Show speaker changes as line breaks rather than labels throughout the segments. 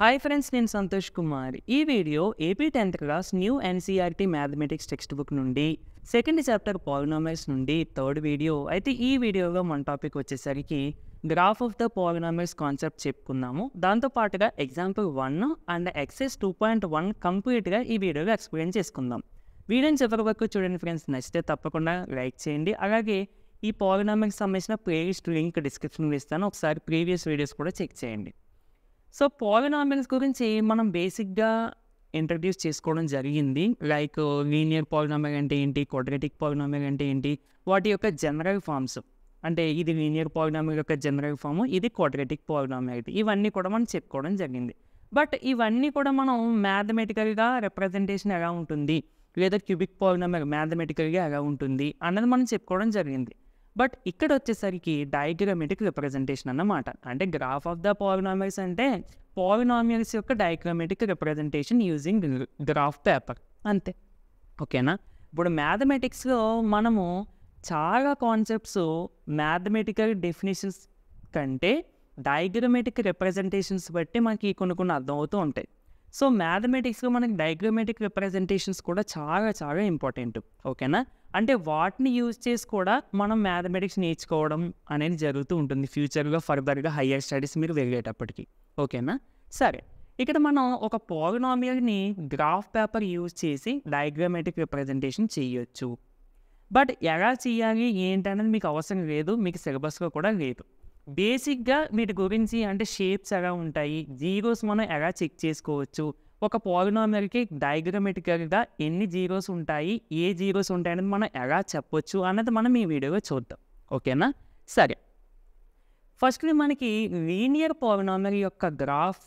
hi friends నేను సంతోష్ కుమార్ ఈ video AP tenth class new NCERT mathematics textbook నుండి second chapter polynomials నుండి third video అయితే ఈ వీడియోలో మన టాపిక్ వచ్చేసరికి graph of the polynomials concept చెప్పుకున్నాము దాంతోపాటుగా example one and exercise two point one కంప్లీట్గా ఈ వీడియోలో ఎక్స్ప్లెయిన్ చేసుకుందాం వీడియోని చివరి వరకు చూడండి ఫ్రెండ్స్ నచ్చితే తప్పకుండా లైక్ చేయండి అలాగే ఈ పాలినామర్కి సంబంధించిన ప్లేలిస్ట్ లింక్ డిస్క్రిప్షన్లో ఇస్తాను ఒకసారి ప్రీవియస్ వీడియోస్ కూడా చెక్ చేయండి సో పాలినామిల్స్ గురించి మనం బేసిక్గా ఇంట్రడ్యూస్ చేసుకోవడం జరిగింది లైక్ లీనియర్ పాలినామిల్ అంటే ఏంటి క్వాడ్రటిక్ పాలినామిల్ అంటే ఏంటి వాటి యొక్క జనరల్ ఫామ్స్ అంటే ఇది లీనియర్ పాలినామిల్ యొక్క జనరల్ ఫామ్ ఇది క్వాడ్రటిక్ పాలినామిల్ ఇవన్నీ కూడా మనం చెప్పుకోవడం జరిగింది బట్ ఇవన్నీ కూడా మనం మ్యాథమెటికల్గా రిప్రజెంటేషన్ ఎలా ఉంటుంది లేదా క్యూబిక్ పాలినామిల్ మ్యాథమెటికల్గా ఎలా ఉంటుంది అన్నది మనం చెప్పుకోవడం జరిగింది బట్ ఇక్కడ వచ్చేసరికి డయాగ్రమెటిక్ రిప్రజెంటేషన్ అన్నమాట అంటే గ్రాఫ్ ఆఫ్ ద పాలినామియల్స్ అంటే పాలినామియల్స్ యొక్క diagrammatic representation using graph paper అంతే ఓకేనా ఇప్పుడు మ్యాథమెటిక్స్లో మనము చాలా కాన్సెప్ట్స్ మ్యాథమెటికల్ డెఫినేషన్స్ కంటే డయాగ్రమెటిక్ రిప్రజెంటేషన్స్ బట్టి మనకి కొన్ని కొన్ని అర్థమవుతూ ఉంటాయి సో మ్యాథమెటిక్స్లో మనకి డయాగ్రమెటిక్ రిప్రజెంటేషన్స్ కూడా చాలా చాలా ఇంపార్టెంట్ ఓకేనా అంటే వాటిని యూజ్ చేసి కూడా మనం మ్యాథమెటిక్స్ నేర్చుకోవడం అనేది జరుగుతూ ఉంటుంది ఫ్యూచర్లో ఫర్దర్గా హయ్యర్ స్టడీస్ మీరు వెళ్ళేటప్పటికి ఓకేనా సరే ఇక్కడ మనం ఒక పోగనామియల్ని గ్రాఫ్ పేపర్ యూజ్ చేసి డయాగ్రమెటిక్ రిప్రజెంటేషన్ చేయొచ్చు బట్ ఎలా చేయాలి ఏంటనేది మీకు అవసరం లేదు మీకు సిలబస్లో కూడా లేదు బేసిక్గా వీటి గురించి అంటే షేప్స్ ఎలా ఉంటాయి జీరోస్ మనం ఎలా చెక్ చేసుకోవచ్చు ఒక పాలినామియల్కి డయాగ్రమెటికల్గా ఎన్ని జీరోస్ ఉంటాయి ఏ జీరోస్ ఉంటాయి మనం ఎలా చెప్పొచ్చు అన్నది మనం ఈ వీడియోలో చూద్దాం ఓకేనా సరే ఫస్ట్ మనకి లీనియర్ పాలినామియల్ యొక్క గ్రాఫ్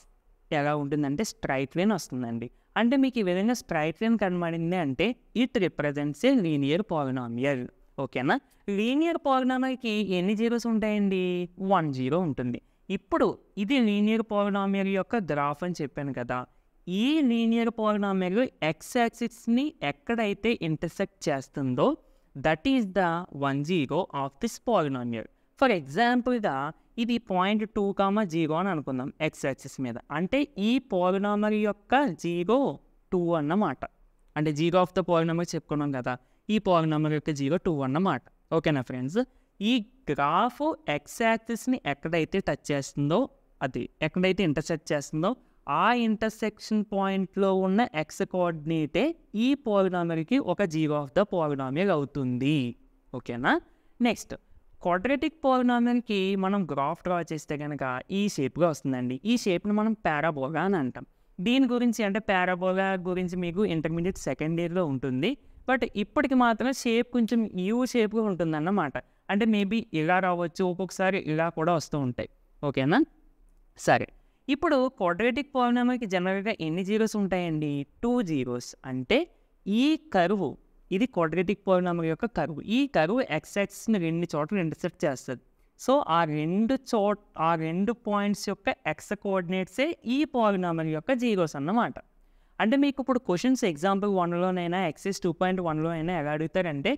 ఎలా ఉంటుందంటే స్ట్రైట్ లైన్ వస్తుందండి అంటే మీకు ఈ విధంగా స్ట్రైట్ లైన్ కనబడింది అంటే it represents a linear polynomial ఓకేనా లీనియర్ పాలినామియల్కి ఎన్ని జీరోస్ ఉంటాయండి వన్ జీరో ఉంటుంది ఇప్పుడు ఇది లీనియర్ పాలినామియల్ యొక్క గ్రాఫ్ అని చెప్పాను కదా ఈ లీనియర్ పాలినామియల్ ఎక్స్ యాక్సిస్ని ఎక్కడైతే ఇంటర్సెక్ట్ చేస్తుందో that is the one zero of this polynomial for ఎగ్జాంపుల్గా ఇది పాయింట్ టూ కామా జీరో అని అనుకుందాం ఎక్స్ యాక్సిస్ మీద అంటే ఈ పాలినామియల్ యొక్క జీరో టూ అన్నమాట అంటే జీరో ఆఫ్ ద పాలినామియల్ చెప్పుకున్నాం కదా ఈ పాలినామల్ యొక్క జీరో టూ అన్నమాట ఓకేనా ఫ్రెండ్స్ ఈ గ్రాఫ్ ఎక్స్ యాక్సిస్ని ఎక్కడైతే టచ్ చేస్తుందో అది ఎక్కడైతే ఇంటర్సెక్ట్ చేస్తుందో ఆ ఇంటర్సెక్షన్ పాయింట్లో ఉన్న ఎక్స్ కోఆర్డినేటే ఈ పాలినామల్కి ఒక జీరో ఆఫ్ ద పాలినామియల్ అవుతుంది ఓకేనా నెక్స్ట్ క్వాడ్రటిక్ పాలినామియల్కి మనం గ్రాఫ్ డ్రా చేస్తే కనుక ఈ షేప్గా వస్తుందండి ఈ షేప్ని మనం పారాబోగా అని అంటాం దీని గురించి అంటే పారాబోగా గురించి మీకు ఇంటర్మీడియట్ సెకండ్ ఇయర్లో ఉంటుంది బట్ ఇప్పటికి మాత్రం షేప్ కొంచెం యూ షేప్గా ఉంటుందన్నమాట అంటే మేబీ ఇలా రావచ్చు ఒక్కొక్కసారి ఇలా కూడా వస్తూ ఉంటాయి ఓకేనా సరే ఇప్పుడు క్వాడ్రేటిక్ పాలినామాకి జనరల్గా ఎన్ని జీరోస్ ఉంటాయండి టూ జీరోస్ అంటే ఈ కరువు ఇది క్వాడ్రేటిక్ పాలినామా యొక్క కరువు ఈ కరువు ఎక్సెక్స్ని రెండు చోట్ల ఇంటర్సెప్ట్ చేస్తుంది సో ఆ రెండు చోట్ ఆ రెండు పాయింట్స్ యొక్క ఎక్స్ కోఆర్డినేట్సే ఈ పాలినామల్ యొక్క జీరోస్ అన్నమాట అంటే మీకు ఇప్పుడు క్వశ్చన్స్ ఎగ్జాంపుల్ వన్లోనైనా ఎక్సెస్ టూ పాయింట్ వన్లో అయినా ఎలా అడుగుతారంటే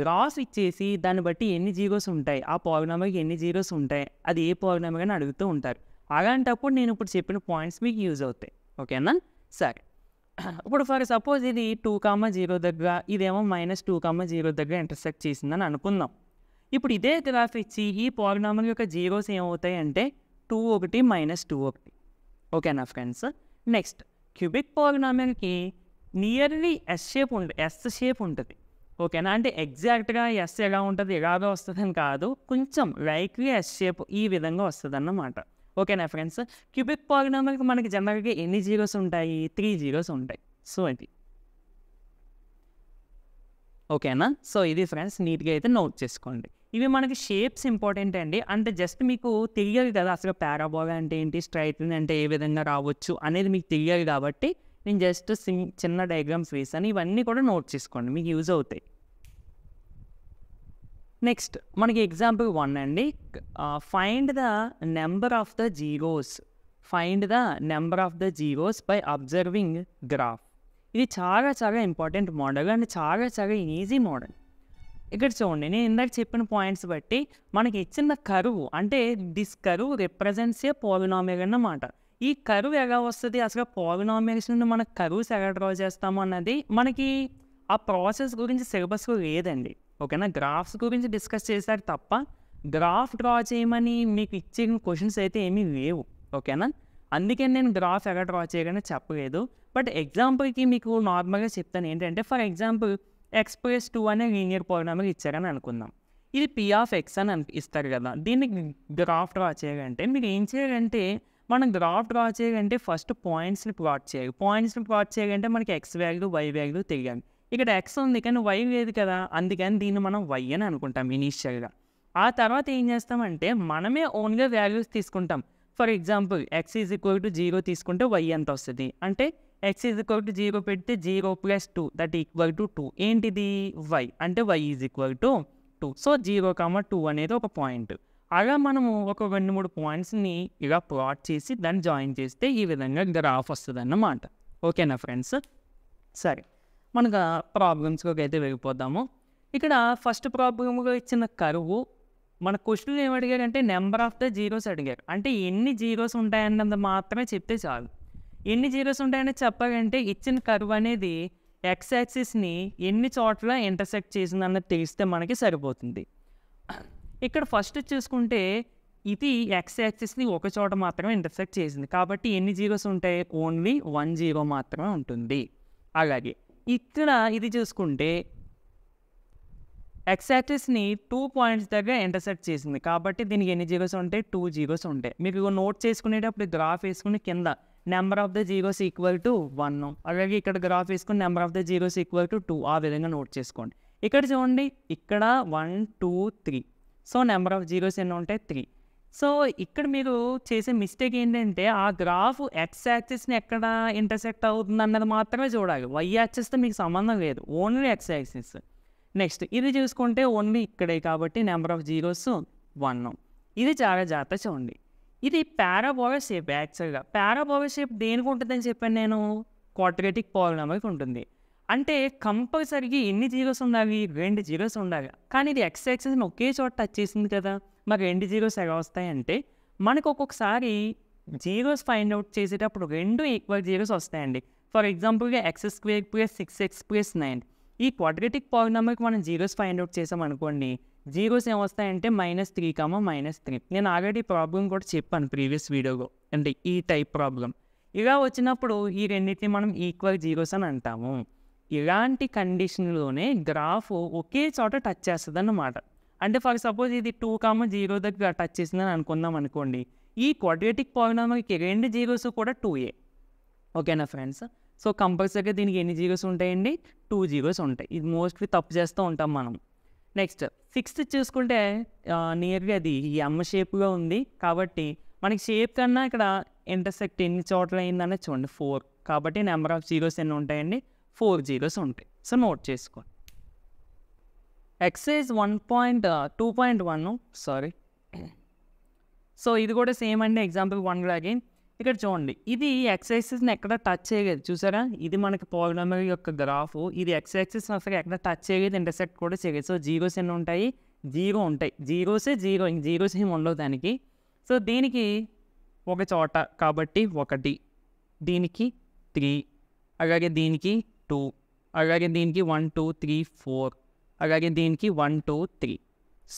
గ్రాస్ ఇచ్చేసి దాన్ని బట్టి ఎన్ని జీరోస్ ఉంటాయి ఆ పాలినామకి ఎన్ని జీరోస్ ఉంటాయి అది ఏ పాలినామిక్ అని అడుగుతూ ఉంటారు అలాంటప్పుడు నేను ఇప్పుడు చెప్పిన పాయింట్స్ మీకు యూజ్ అవుతాయి ఓకేనా సరే ఇప్పుడు ఫర్ సపోజ్ ఇది టూ కామా జీరో దగ్గర ఇదేమో మైనస్ టూ కామా జీరో దగ్గర ఇంటర్సెక్ట్ చేసిందని అనుకుందాం ఇప్పుడు ఇదే గ్రాఫ్ ఇచ్చి ఈ పాలినామల్ యొక్క జీరోస్ ఏమవుతాయి అంటే టూ ఒకటి మైనస్ టూ ఒకటి ఓకేనా ఫ్రెండ్స్ నెక్స్ట్ క్యూబిక్ పాలినామిల్కి నియర్లీ ఎస్ షేప్ ఉంటుంది ఎస్ షేప్ ఉంటుంది ఓకేనా అంటే ఎగ్జాక్ట్గా ఎస్ ఎలా ఉంటుంది ఎలాగో వస్తుందని కాదు కొంచెం లైక్లీ ఎస్ షేప్ ఈ విధంగా వస్తుంది అన్నమాట ఓకేనా ఫ్రెండ్స్ క్యూబిక్ పాలినామిల్కి మనకి జనరల్గా ఎన్ని జీరోస్ ఉంటాయి త్రీ జీరోస్ ఉంటాయి సో అది ఓకేనా సో ఇది ఫ్రెండ్స్ నీట్గా అయితే నోట్ చేసుకోండి ఇవి మనకి షేప్స్ ఇంపార్టెంట్ అండి అంటే జస్ట్ మీకు తెలియదు కదా అసలు పారాబోగా అంటే ఏంటి స్ట్రైట్ అంటే ఏ విధంగా రావచ్చు అనేది మీకు తెలియదు కాబట్టి నేను జస్ట్ చిన్న డయాగ్రామ్స్ వేసాను ఇవన్నీ కూడా నోట్ చేసుకోండి మీకు యూజ్ అవుతాయి నెక్స్ట్ మనకి ఎగ్జాంపుల్ వన్ అండి find the number of the zeros find the number of the zeros by observing graph ఇది చాలా చాలా ఇంపార్టెంట్ మోడల్ అండ్ చాలా చాలా ఈజీ మోడల్ ఇక్కడ చూడండి నేను ఇందాక చెప్పిన పాయింట్స్ బట్టి మనకి ఇచ్చిన కరువు అంటే దిస్ కరువు రిప్రజెంట్స్ ఏ పోలినామియల్ అన్నమాట ఈ కరువు ఎలా వస్తుంది అసలు పోలినామియల్స్ నుండి మన కరువు ఎక్కడ డ్రా చేస్తాము అన్నది మనకి ఆ ప్రాసెస్ గురించి సిలబస్ లేదండి ఓకేనా గ్రాఫ్స్ గురించి డిస్కస్ చేశారు తప్ప గ్రాఫ్ డ్రా చేయమని మీకు ఇచ్చిన క్వశ్చన్స్ అయితే ఏమీ లేవు ఓకేనా అందుకే నేను గ్రాఫ్ ఎలా డ్రా చేయగానే చెప్పలేదు బట్ ఎగ్జాంపుల్కి మీకు నార్మల్గా చెప్తాను ఏంటంటే for example x plus two అనే లీనియర్ పోలినామిల్ ఇచ్చారని అనుకుందాం ఇది పి ఆఫ్ ఎక్స్ అని అని ఇస్తారు కదా దీన్ని గ్రాఫ్ డ్రా చేయాలంటే మీరు ఏం చేయాలంటే మనం గ్రాఫ్ డ్రా చేయాలంటే ఫస్ట్ పాయింట్స్ని ప్లాట్ చేయాలి పాయింట్స్ని ప్లాట్ చేయాలంటే మనకి ఎక్స్ వ్యాల్యూ వై వ్యాల్యూ తెలియాలి ఇక్కడ ఎక్స్ ఉంది కానీ వై లేదు కదా అందుకని దీన్ని మనం వై అని అనుకుంటాం ఇనీషియల్గా ఆ తర్వాత ఏం చేస్తామంటే మనమే ఓన్గా వాల్యూస్ తీసుకుంటాం for example x is equal to zero తీసుకుంటే వై ఎంత వస్తుంది అంటే x is equal to zero పెడితే zero plus two that equal to two ఏంటిది వై అంటే y is equal to two so zero comma two అనేది ఒక పాయింట్ అలా మనము ఒక రెండు మూడు పాయింట్స్ని ఇలా ప్లాట్ చేసి దాన్ని జాయిన్ చేస్తే ఈ విధంగా గ్రాఫ్ వస్తుంది అన్నమాట ఓకేనా ఫ్రెండ్స్ సరే మనకు ఒక అయితే వెళ్ళిపోదాము ఇక్కడ ఫస్ట్ ప్రాబ్లమ్గా ఇచ్చిన కరువు మన క్వశ్చన్లు ఏమి అడిగారంటే నెంబర్ ఆఫ్ ద జీరోస్ అడిగారు అంటే ఎన్ని జీరోస్ ఉంటాయన్నది మాత్రమే చెప్తే చాలు ఎన్ని జీరోస్ ఉంటాయని చెప్పాలంటే ఇచ్చిన కర్వ్ అనేది ఎక్స్ యాక్సిస్ని ఎన్ని చోట్ల ఇంటర్సెక్ట్ చేసింది అన్నది తెలిస్తే మనకి సరిపోతుంది ఇక్కడ ఫస్ట్ చూసుకుంటే ఇది ఎక్స్ యాక్సిస్ని ఒక చోట మాత్రమే ఇంటర్సెక్ట్ చేసింది కాబట్టి ఎన్ని జీరోస్ ఉంటాయి ఓన్లీ వన్ జీరో మాత్రమే ఉంటుంది అలాగే ఇక్కడ ఇది చూసుకుంటే ఎక్స్ యాక్సిస్ని టూ పాయింట్స్ దగ్గర ఇంటర్సెక్ట్ చేసింది కాబట్టి దీనికి ఎన్ని జీరోస్ ఉంటాయి టూ జీరోస్ ఉంటాయి మీకు నోట్ చేసుకునేటప్పుడు గ్రాఫ్ వేసుకుని కింద number of the zeros equal to one అలాగే ఇక్కడ గ్రాఫ్ వేసుకుని number of the zeros equal to two ఆ విధంగా నోట్ చేసుకోండి ఇక్కడ చూడండి ఇక్కడ one two three so number of zeros ఎన్ని ఉంటాయి త్రీ సో ఇక్కడ మీరు చేసే మిస్టేక్ ఏంటంటే ఆ గ్రాఫ్ ఎక్స్ యాక్సిస్ని ఎక్కడ ఇంటర్సెక్ట్ అవుతుంది అన్నది మాత్రమే చూడాలి వై యాక్సిస్తో మీకు సంబంధం లేదు ఓన్లీ ఎక్స్ యాక్సిస్ నెక్స్ట్ ఇది చూసుకుంటే ఓన్లీ ఇక్కడే కాబట్టి నెంబర్ ఆఫ్ జీరోస్ వన్ ఇది చాలా జాగ్రత్త చూడండి ఇది పారాబోవర్ షేప్ యాక్చువల్గా పారాబోవర్ షేప్ దేనికి ఉంటుందని చెప్పాను నేను క్వాడ్రటిక్ పాలినామాకి ఉంటుంది అంటే కంపల్సరీగా ఎన్ని జీరోస్ ఉండాలి రెండు జీరోస్ ఉండాలి కానీ ఇది ఎక్స్ యాక్సెస్ని ఒకే చోట టచ్ చేసింది కదా మరి రెండు జీరోస్ ఎలా వస్తాయంటే మనకు ఒక్కొక్కసారి జీరోస్ ఫైండ్ అవుట్ చేసేటప్పుడు రెండు ఈక్వల్ జీరోస్ వస్తాయండి ఫర్ ఎగ్జాంపుల్గా x square plus six x plus nine ఈ క్వాడ్రటిక్ పాలినామాకి మనం జీరోస్ ఫైండ్ అవుట్ చేసాం అనుకోండి జీరోస్ ఏమొస్తాయంటే minus three comma minus three నేను ఆల్రెడీ ప్రాబ్లం కూడా చెప్పాను ప్రీవియస్ వీడియోలో అంటే ఈ టైప్ ప్రాబ్లం ఇలా వచ్చినప్పుడు ఈ రెండింటిని మనం ఈక్వల్ జీరోస్ అని అంటాము ఇలాంటి కండిషన్లోనే గ్రాఫ్ ఒకే చోట టచ్ చేస్తుంది అన్నమాట అంటే ఫర్ సపోజ్ ఇది టూ కామ జీరో దగ్గర టచ్ చేసిందని అనుకుందాం అనుకోండి ఈ క్వాడ్రేటిక్ పాలినామికి రెండు జీరోస్ కూడా టూ ఏ ఓకేనా ఫ్రెండ్స్ సో కంపల్సరీగా దీనికి ఎన్ని జీరోస్ ఉంటాయండి టూ జీరోస్ ఉంటాయి ఇది మోస్ట్లీ తప్పు చేస్తూ ఉంటాం మనం నెక్స్ట్ సిక్స్త్ చూసుకుంటే నియర్గా అది ఈ అమ్మ షేప్గా ఉంది కాబట్టి మనకి షేప్ కన్నా ఇక్కడ ఇంటర్సెక్ట్ ఎన్ని చోట్ల అయిందనే చూడండి ఫోర్ కాబట్టి నెంబర్ ఆఫ్ జీరోస్ ఎన్ని ఉంటాయండి ఫోర్ జీరోస్ ఉంటాయి సో నోట్ చేసుకోండి exercise one point two point one sorry so ఇది కూడా సేమ్ అండి ఎగ్జాంపుల్ వన్ లాగే ఇక్కడ చూడండి ఇది ఎక్సైసెస్ని ఎక్కడ టచ్ చేయలేదు చూసారా ఇది మనకి పాలినోమల్ యొక్క గ్రాఫ్ ఇది ఎక్సైసెస్ అసలు ఎక్కడ టచ్ చేయలేదు ఇంటర్సెక్ట్ కూడా చేయలేదు సో జీరోస్ ఎన్ని ఉంటాయి జీరో ఉంటాయి జీరోసే జీరో ఇంక జీరోస్ ఏమి ఉండవు దానికి సో దీనికి ఒక చోట కాబట్టి ఒకటి దీనికి త్రీ అలాగే దీనికి టూ అలాగే దీనికి వన్ టూ త్రీ ఫోర్ అలాగే దీనికి వన్ టూ త్రీ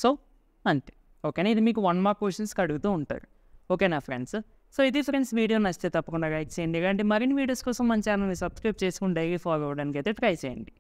సో అంతే ఓకేనా ఇది మీకు వన్ మార్క్ క్వశ్చన్స్కి అడుగుతూ ఉంటారు ఓకేనా ఫ్రెండ్స్ సో ఇది ఫ్రెండ్స్ వీడియో నచ్చితే తప్పకుండా లైక్ చేయండి అంటే మరిన్ని వీడియోస్ కోసం మన ఛానల్ని సబ్స్క్రైబ్ చేసుకుని డైలీ ఫాలో అవ్వడానికి అయితే ట్రై చేయండి